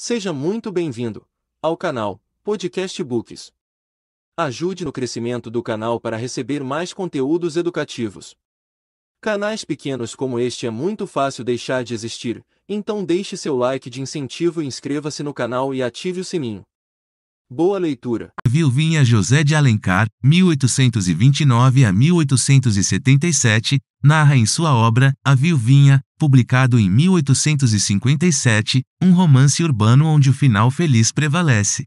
Seja muito bem-vindo ao canal Podcast Books. Ajude no crescimento do canal para receber mais conteúdos educativos. Canais pequenos como este é muito fácil deixar de existir, então deixe seu like de incentivo e inscreva-se no canal e ative o sininho. Boa leitura. Vilvinha José de Alencar, 1829 a 1877, narra em sua obra A Vilvinha, publicado em 1857, um romance urbano onde o final feliz prevalece.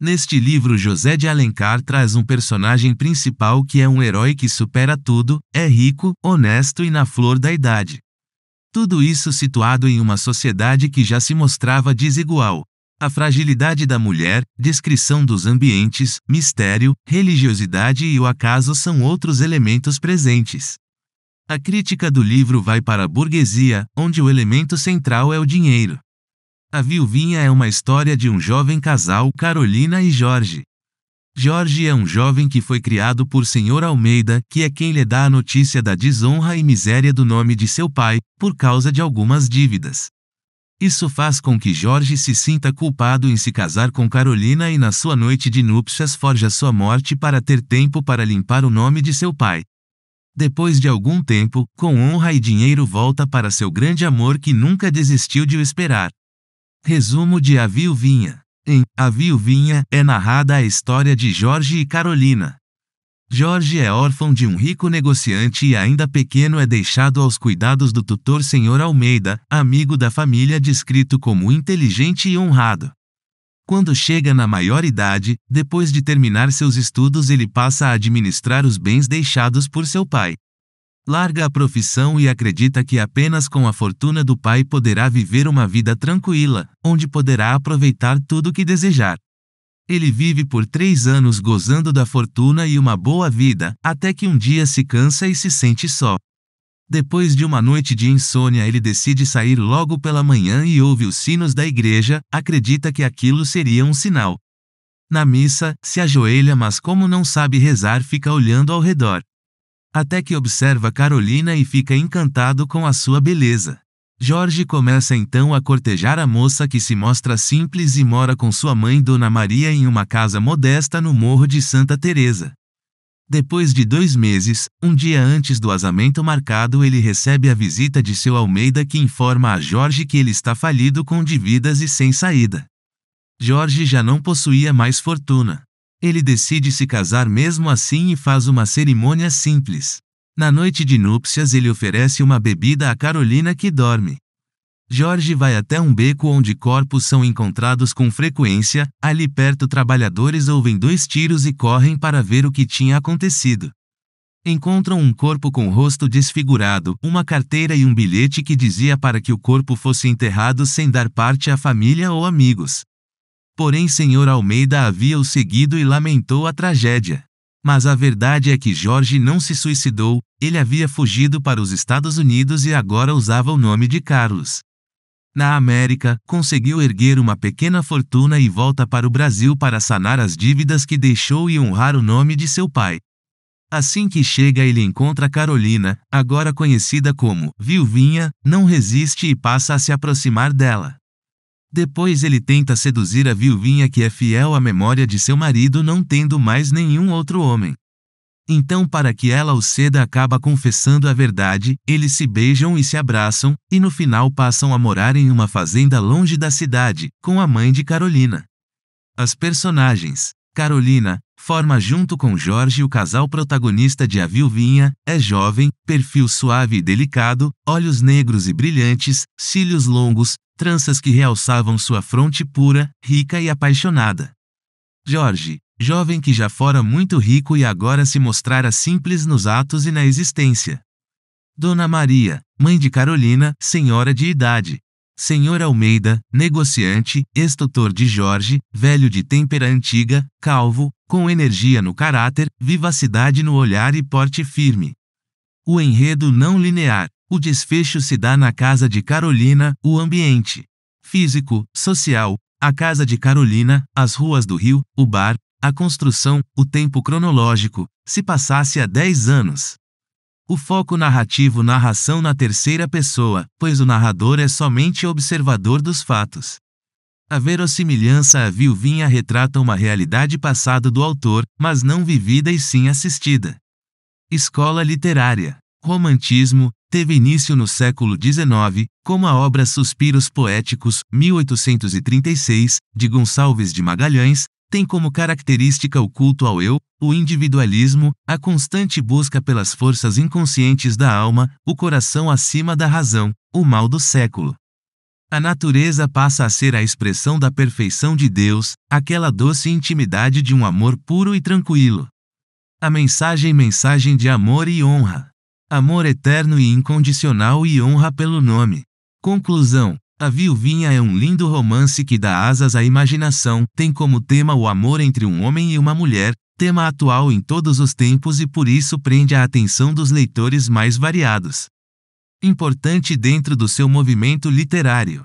Neste livro, José de Alencar traz um personagem principal que é um herói que supera tudo, é rico, honesto e na flor da idade. Tudo isso situado em uma sociedade que já se mostrava desigual. A fragilidade da mulher, descrição dos ambientes, mistério, religiosidade e o acaso são outros elementos presentes. A crítica do livro vai para a burguesia, onde o elemento central é o dinheiro. A Viuvinha é uma história de um jovem casal, Carolina e Jorge. Jorge é um jovem que foi criado por Senhor Almeida, que é quem lhe dá a notícia da desonra e miséria do nome de seu pai, por causa de algumas dívidas. Isso faz com que Jorge se sinta culpado em se casar com Carolina e na sua noite de núpcias forja sua morte para ter tempo para limpar o nome de seu pai. Depois de algum tempo, com honra e dinheiro volta para seu grande amor que nunca desistiu de o esperar. Resumo de A Viuvinha. Em A Viuvinha é narrada a história de Jorge e Carolina. Jorge é órfão de um rico negociante e ainda pequeno é deixado aos cuidados do tutor Sr. Almeida, amigo da família descrito como inteligente e honrado. Quando chega na maior idade, depois de terminar seus estudos, ele passa a administrar os bens deixados por seu pai. Larga a profissão e acredita que apenas com a fortuna do pai poderá viver uma vida tranquila, onde poderá aproveitar tudo o que desejar. Ele vive por três anos gozando da fortuna e uma boa vida, até que um dia se cansa e se sente só. Depois de uma noite de insônia, ele decide sair logo pela manhã e ouve os sinos da igreja, acredita que aquilo seria um sinal. Na missa, se ajoelha, mas como não sabe rezar, fica olhando ao redor. Até que observa Carolina e fica encantado com a sua beleza. Jorge começa então a cortejar a moça que se mostra simples e mora com sua mãe Dona Maria em uma casa modesta no Morro de Santa Teresa. Depois de dois meses, um dia antes do casamento marcado, ele recebe a visita de seu Almeida que informa a Jorge que ele está falido com dívidas e sem saída. Jorge já não possuía mais fortuna. Ele decide se casar mesmo assim e faz uma cerimônia simples. Na noite de núpcias, ele oferece uma bebida a Carolina que dorme. Jorge vai até um beco onde corpos são encontrados com frequência, ali perto trabalhadores ouvem dois tiros e correm para ver o que tinha acontecido. Encontram um corpo com rosto desfigurado, uma carteira e um bilhete que dizia para que o corpo fosse enterrado sem dar parte à família ou amigos. Porém, Senhor Almeida havia o seguido e lamentou a tragédia. Mas a verdade é que Jorge não se suicidou, ele havia fugido para os Estados Unidos e agora usava o nome de Carlos. Na América, conseguiu erguer uma pequena fortuna e volta para o Brasil para sanar as dívidas que deixou e honrar o nome de seu pai. Assim que chega, ele encontra Carolina, agora conhecida como Viuvinha, não resiste e passa a se aproximar dela. Depois ele tenta seduzir a viuvinha que é fiel à memória de seu marido não tendo mais nenhum outro homem. Então, para que ela o ceda, acaba confessando a verdade, eles se beijam e se abraçam, e no final passam a morar em uma fazenda longe da cidade, com a mãe de Carolina. As personagens. Carolina, forma junto com Jorge o casal protagonista de A Viuvinha, é jovem, perfil suave e delicado, olhos negros e brilhantes, cílios longos, tranças que realçavam sua fronte pura, rica e apaixonada. Jorge, jovem que já fora muito rico e agora se mostrara simples nos atos e na existência. Dona Maria, mãe de Carolina, senhora de idade. Senhor Almeida, negociante, estutor de Jorge, velho de têmpera antiga, calvo, com energia no caráter, vivacidade no olhar e porte firme. O enredo não linear. O desfecho se dá na casa de Carolina, o ambiente físico, social, a casa de Carolina, as ruas do Rio, o bar, a construção, o tempo cronológico, se passasse a 10 anos. O foco narrativo narração na terceira pessoa, pois o narrador é somente observador dos fatos. A verossimilhança a viuvinha retrata uma realidade passada do autor, mas não vivida e sim assistida. Escola literária. Romantismo teve início no século XIX, como a obra Suspiros Poéticos, 1836, de Gonçalves de Magalhães, tem como característica o culto ao eu, o individualismo, a constante busca pelas forças inconscientes da alma, o coração acima da razão, o mal do século. A natureza passa a ser a expressão da perfeição de Deus, aquela doce intimidade de um amor puro e tranquilo. A mensagem mensagem de amor e honra. Amor eterno e incondicional e honra pelo nome. Conclusão: a Viuvinha é um lindo romance que dá asas à imaginação, tem como tema o amor entre um homem e uma mulher, tema atual em todos os tempos e por isso prende a atenção dos leitores mais variados. Importante dentro do seu movimento literário.